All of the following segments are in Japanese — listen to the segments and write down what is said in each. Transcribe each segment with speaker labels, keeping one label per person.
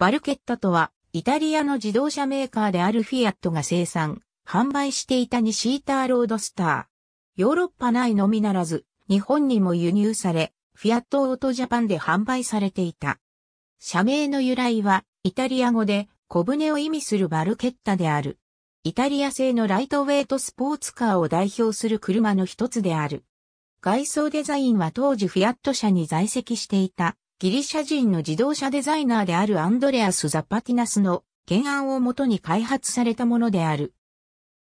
Speaker 1: バルケッタとは、イタリアの自動車メーカーであるフィアットが生産、販売していた2シーターロードスター。ヨーロッパ内のみならず、日本にも輸入され、フィアットオートジャパンで販売されていた。社名の由来は、イタリア語で小舟を意味するバルケッタである。イタリア製のライトウェイトスポーツカーを代表する車の一つである。外装デザインは当時フィアット社に在籍していたギリシャ人の自動車デザイナーであるアンドレアス・ザパティナスの原案をもとに開発されたものである。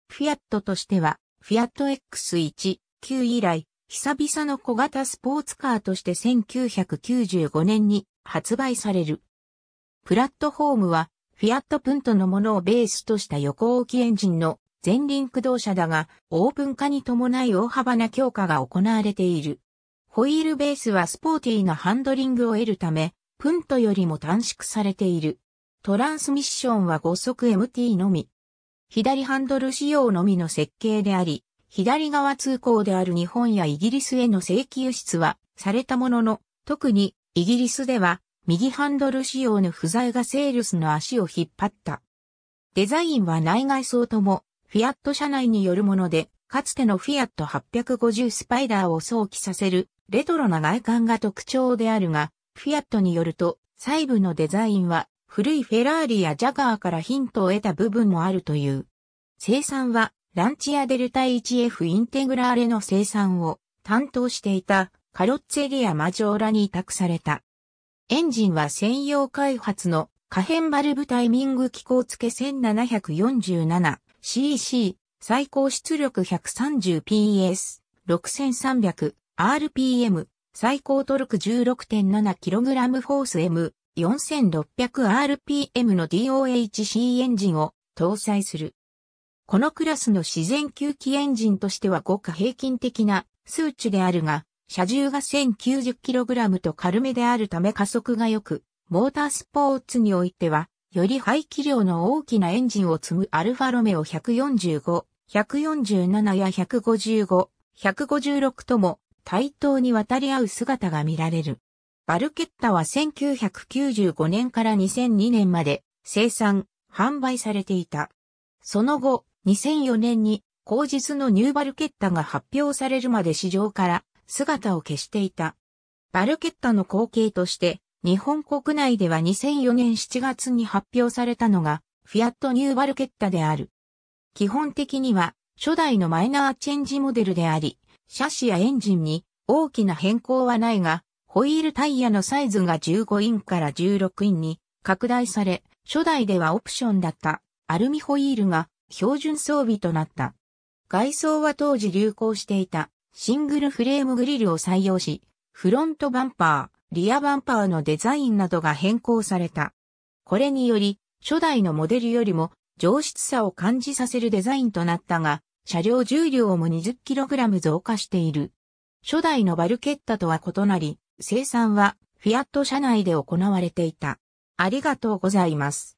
Speaker 1: フィアットとしては、フィアット X1、9以来、久々の小型スポーツカーとして1995年に発売される。プラットフォームは、フィアットプントのものをベースとした横置きエンジンの前輪駆動車だが、オープン化に伴い大幅な強化が行われている。ホイールベースはスポーティーなハンドリングを得るため、プントよりも短縮されている。トランスミッションは5速 MT のみ。左ハンドル仕様のみの設計であり、左側通行である日本やイギリスへの請求出はされたものの、特にイギリスでは右ハンドル仕様の不在がセールスの足を引っ張った。デザインは内外装とも、フィアット車内によるもので、かつてのフィアット850スパイダーを想起させるレトロな外観が特徴であるが、フィアットによると、細部のデザインは古いフェラーリやジャガーからヒントを得た部分もあるという。生産はランチアデルタ 1F インテグラーレの生産を担当していたカロッツェリアマジョーラに委託された。エンジンは専用開発の可変バルブタイミング機構付け 1747cc 最高出力 130ps6300 RPM、最高トルク 16.7kg フォース M、4600rpm の DOHC エンジンを搭載する。このクラスの自然吸気エンジンとしては5価平均的な数値であるが、車重が 1090kg と軽めであるため加速が良く、モータースポーツにおいては、より排気量の大きなエンジンを積むアルファロメオ145、147や155、156とも対等に渡り合う姿が見られる。バルケッタは1995年から2002年まで生産、販売されていた。その後、2004年に後日のニューバルケッタが発表されるまで市場から姿を消していた。バルケッタの後継として、日本国内では2004年7月に発表されたのが、フィアットニューバルケッタである。基本的には、初代のマイナーチェンジモデルであり、車種やエンジンに大きな変更はないが、ホイールタイヤのサイズが15インから16インに拡大され、初代ではオプションだったアルミホイールが標準装備となった。外装は当時流行していたシングルフレームグリルを採用し、フロントバンパー、リアバンパーのデザインなどが変更された。これにより、初代のモデルよりも上質さを感じさせるデザインとなったが、車両重量も 20kg 増加している。初代のバルケッタとは異なり、生産はフィアット車内で行われていた。ありがとうございます。